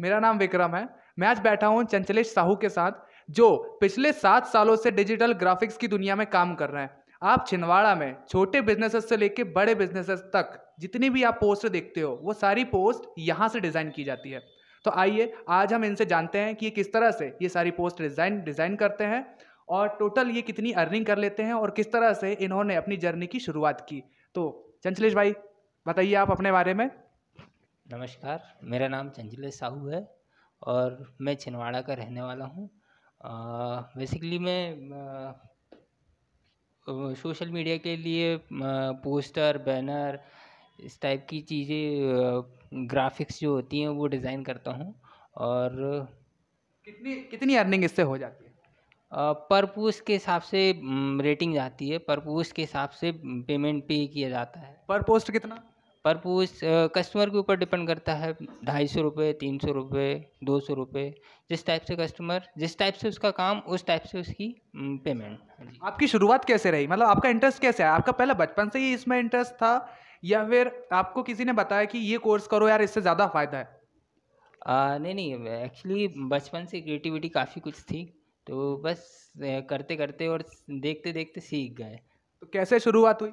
मेरा नाम विक्रम है मैं आज बैठा हूँ चंचलेश साहू के साथ जो पिछले सात सालों से डिजिटल ग्राफिक्स की दुनिया में काम कर रहे हैं आप छिंदवाड़ा में छोटे बिजनेसेस से लेकर बड़े बिजनेसेस तक जितनी भी आप पोस्ट देखते हो वो सारी पोस्ट यहाँ से डिज़ाइन की जाती है तो आइए आज हम इनसे जानते हैं कि ये किस तरह से ये सारी पोस्ट डिज़ाइन डिज़ाइन करते हैं और टोटल ये कितनी अर्निंग कर लेते हैं और किस तरह से इन्होंने अपनी जर्नी की शुरुआत की तो चंचलेश भाई बताइए आप अपने बारे में नमस्कार मेरा नाम चंचले साहू है और मैं छिंदवाड़ा का रहने वाला हूँ बेसिकली मैं सोशल मीडिया के लिए आ, पोस्टर बैनर इस टाइप की चीज़ें ग्राफिक्स जो होती हैं वो डिज़ाइन करता हूँ और कितनी कितनी अर्निंग इससे हो जाती है पर पोस्ट के हिसाब से रेटिंग जाती है पर पोस्ट के हिसाब से पेमेंट पे किया जाता है पर पोस्ट कितना पर पूछ कस्टमर के ऊपर डिपेंड करता है ढाई सौ रुपये तीन सौ रुपये दो सौ रुपये जिस टाइप से कस्टमर जिस टाइप से उसका काम उस टाइप से उसकी पेमेंट हाँ आपकी शुरुआत कैसे रही मतलब आपका इंटरेस्ट कैसे है आपका पहला बचपन से ही इसमें इंटरेस्ट था या फिर आपको किसी ने बताया कि ये कोर्स करो यार इससे ज़्यादा फ़ायदा है आ, नहीं नहीं एक्चुअली बचपन से क्रिएटिविटी काफ़ी कुछ थी तो बस करते करते और देखते देखते सीख गए तो कैसे शुरुआत हुई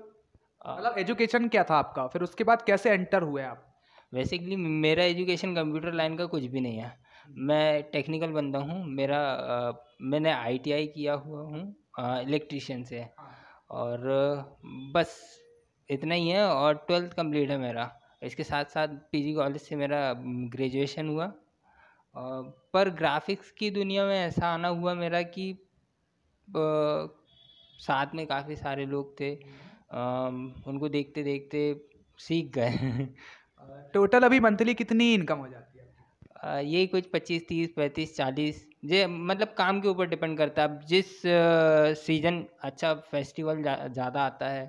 हाँ। मतलब एजुकेशन क्या था आपका फिर उसके बाद कैसे एंटर हुए आप बेसिकली मेरा एजुकेशन कंप्यूटर लाइन का कुछ भी नहीं है हम्म। मैं टेक्निकल बंदा हूँ मेरा आ, मैंने आईटीआई किया हुआ हूँ इलेक्ट्रिशियन से हाँ। और बस इतना ही है और ट्वेल्थ कंप्लीट है मेरा इसके साथ साथ पीजी कॉलेज से मेरा ग्रेजुएशन हुआ पर ग्राफिक्स की दुनिया में ऐसा आना हुआ मेरा कि साथ में काफ़ी सारे लोग थे हम्म। उनको देखते देखते सीख गए टोटल अभी मंथली कितनी इनकम हो जाती है यही कुछ पच्चीस तीस पैंतीस चालीस जे मतलब काम के ऊपर डिपेंड करता है अब जिस सीज़न अच्छा फेस्टिवल ज़्यादा जा, आता है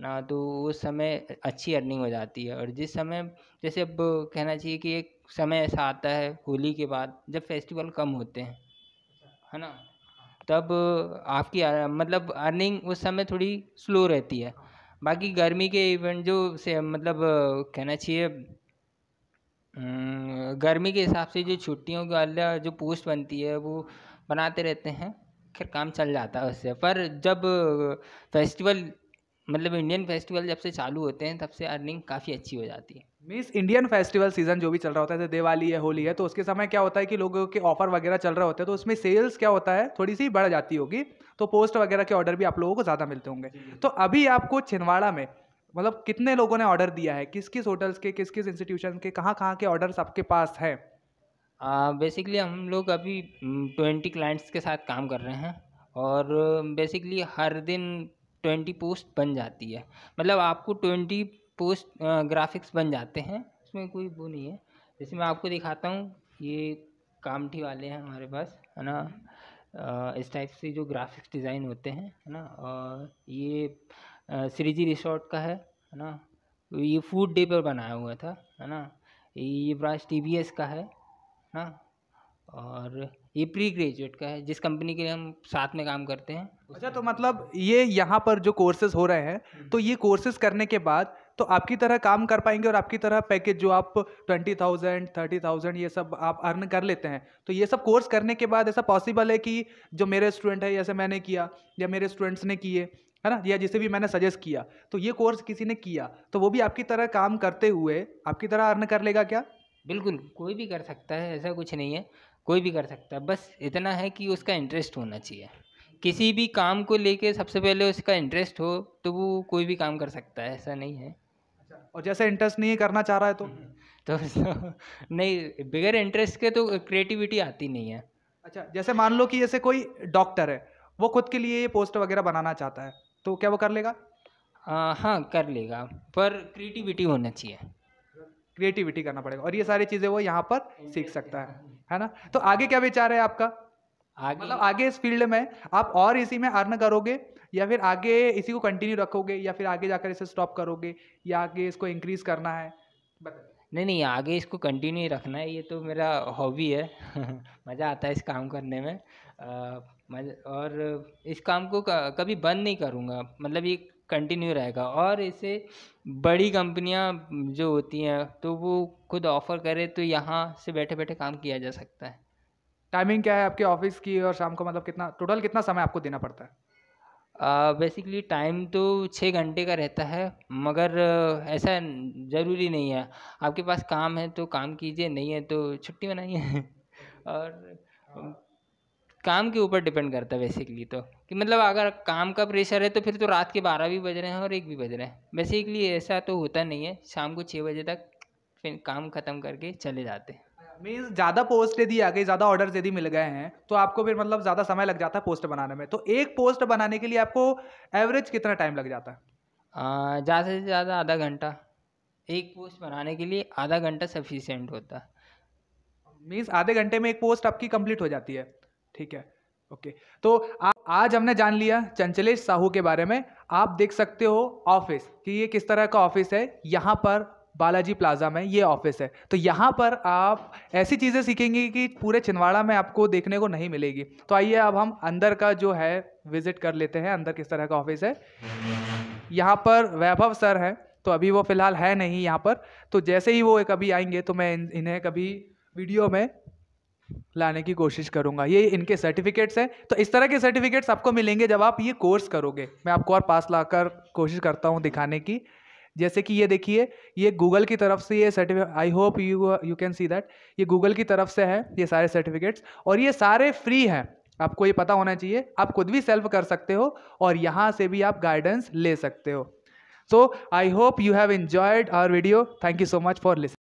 ना तो उस समय अच्छी अर्निंग हो जाती है और जिस समय जैसे अब कहना चाहिए कि एक समय ऐसा आता है होली के बाद जब फेस्टिवल कम होते हैं है ना तब आपकी मतलब अर्निंग उस समय थोड़ी स्लो रहती है बाकी गर्मी के इवेंट जो से मतलब कहना चाहिए गर्मी के हिसाब से जो छुट्टियों वाला जो पोस्ट बनती है वो बनाते रहते हैं फिर काम चल जाता है उससे पर जब फेस्टिवल मतलब इंडियन फेस्टिवल जब से चालू होते हैं तब से अर्निंग काफ़ी अच्छी हो जाती है मिस इंडियन फेस्टिवल सीजन जो भी चल रहा होता है जैसे दिवाली है होली है तो उसके समय क्या होता है कि लोगों के ऑफर वगैरह चल रहे होते हैं तो उसमें सेल्स क्या होता है थोड़ी सी बढ़ जाती होगी तो पोस्ट वगैरह के ऑर्डर भी आप लोगों को ज़्यादा मिलते होंगे तो अभी आपको छिंदवाड़ा में मतलब कितने लोगों ने ऑर्डर दिया है किस किस होटल्स के किस किस इंस्टीट्यूशन के कहाँ कहाँ के ऑर्डर आपके पास हैं बेसिकली हम लोग अभी ट्वेंटी क्लाइंट्स के साथ काम कर रहे हैं और बेसिकली हर दिन ट्वेंटी पोस्ट बन जाती है मतलब आपको ट्वेंटी पोस्ट ग्राफिक्स बन जाते हैं उसमें कोई वो नहीं है जैसे मैं आपको दिखाता हूँ ये कामठी वाले हैं हमारे पास है ना इस टाइप से जो ग्राफिक्स डिज़ाइन होते हैं है ना और ये श्रीजी रिसोर्ट का है है ना ये फूड डे पर बनाया हुआ था है ना ये ब्रांच टी का है ना और ये प्री ग्रेजुएट का है जिस कंपनी के लिए हम साथ में काम करते हैं अच्छा तो मतलब ये यहाँ पर जो कोर्सेज हो रहे हैं हम्म। तो ये कोर्सेज करने के बाद तो आपकी तरह काम कर पाएंगे और आपकी तरह पैकेज जो आप ट्वेंटी थाउजेंड थर्टी थाउजेंड ये सब आप अर्न कर लेते हैं तो ये सब कोर्स करने के बाद ऐसा पॉसिबल है कि जो मेरे स्टूडेंट है जैसे मैंने किया या मेरे स्टूडेंट्स ने किए है ना या जिसे भी मैंने सजेस्ट किया तो ये कोर्स किसी ने किया तो वो भी आपकी तरह काम करते हुए आपकी तरह अर्न कर लेगा क्या बिल्कुल कोई भी कर सकता है ऐसा कुछ नहीं है कोई भी कर सकता है बस इतना है कि उसका इंटरेस्ट होना चाहिए किसी भी काम को लेके सबसे पहले उसका इंटरेस्ट हो तो वो कोई भी काम कर सकता है ऐसा नहीं है अच्छा, और जैसे इंटरेस्ट नहीं करना चाह रहा है तो तो, तो नहीं बगैर इंटरेस्ट के तो क्रिएटिविटी आती नहीं है अच्छा जैसे मान लो कि जैसे कोई डॉक्टर है वो खुद के लिए ये पोस्ट वगैरह बनाना चाहता है तो क्या वो कर लेगा आ, हाँ कर लेगा पर क्रिएटिविटी होना चाहिए क्रिएटिविटी करना पड़ेगा और ये सारी चीज़ें वो यहाँ पर सीख सकता है है ना तो आगे क्या विचार है आपका आगे मतलब आगे इस फील्ड में आप और इसी में अर्न करोगे या फिर आगे इसी को कंटिन्यू रखोगे या फिर आगे जाकर इसे स्टॉप करोगे या आगे इसको इंक्रीज करना है नहीं नहीं आगे इसको कंटिन्यू रखना है ये तो मेरा हॉबी है मज़ा आता है इस काम करने में आ, और इस काम को कभी बंद नहीं करूँगा मतलब ये कंटिन्यू रहेगा और इसे बड़ी कंपनियां जो होती हैं तो वो खुद ऑफ़र करे तो यहाँ से बैठे बैठे काम किया जा सकता है टाइमिंग क्या है आपके ऑफिस की और शाम को मतलब कितना टोटल कितना समय आपको देना पड़ता है बेसिकली टाइम तो छः घंटे का रहता है मगर ऐसा ज़रूरी नहीं है आपके पास काम है तो काम कीजिए नहीं है तो छुट्टी बनाइए और काम के ऊपर डिपेंड करता है बेसिकली तो कि मतलब अगर काम का प्रेशर है तो फिर तो रात के बारह भी बज रहे हैं और एक भी बज रहे हैं बेसिकली ऐसा तो होता नहीं है शाम को छः बजे तक फिर काम ख़त्म करके चले जाते हैं मीन्स ज़्यादा पोस्ट यदि आ गई ज़्यादा ऑर्डर यदि मिल गए हैं तो आपको फिर मतलब ज़्यादा समय लग जाता है पोस्ट बनाने में तो एक पोस्ट बनाने के लिए आपको एवरेज कितना टाइम लग जाता है ज़्यादा से ज़्यादा आधा घंटा एक पोस्ट बनाने के लिए आधा घंटा सफिशेंट होता है मीन्स आधे घंटे में एक पोस्ट आपकी कंप्लीट हो जाती है ठीक है ओके तो आ, आज हमने जान लिया चंचलेश साहू के बारे में आप देख सकते हो ऑफिस कि ये किस तरह का ऑफिस है यहाँ पर बालाजी प्लाजा में ये ऑफिस है तो यहाँ पर आप ऐसी चीज़ें सीखेंगे कि पूरे छिंदवाड़ा में आपको देखने को नहीं मिलेगी तो आइए अब हम अंदर का जो है विजिट कर लेते हैं अंदर किस तरह का ऑफिस है यहाँ पर वैभव सर है तो अभी वो फ़िलहाल है नहीं यहाँ पर तो जैसे ही वो कभी आएंगे तो मैं इन्हें कभी वीडियो में लाने की कोशिश करूँगा ये इनके सर्टिफिकेट्स हैं तो इस तरह के सर्टिफिकेट्स आपको मिलेंगे जब आप ये कोर्स करोगे मैं आपको और पास लाकर कोशिश करता हूँ दिखाने की जैसे कि ये देखिए ये गूगल की तरफ से ये certificate I hope you you can see that ये गूगल की तरफ से है ये सारे सर्टिफिकेट्स और ये सारे फ्री हैं आपको ये पता होना चाहिए आप खुद भी सेल्फ कर सकते हो और यहाँ से भी आप गाइडेंस ले सकते हो so I hope you have enjoyed our video thank you so much for listening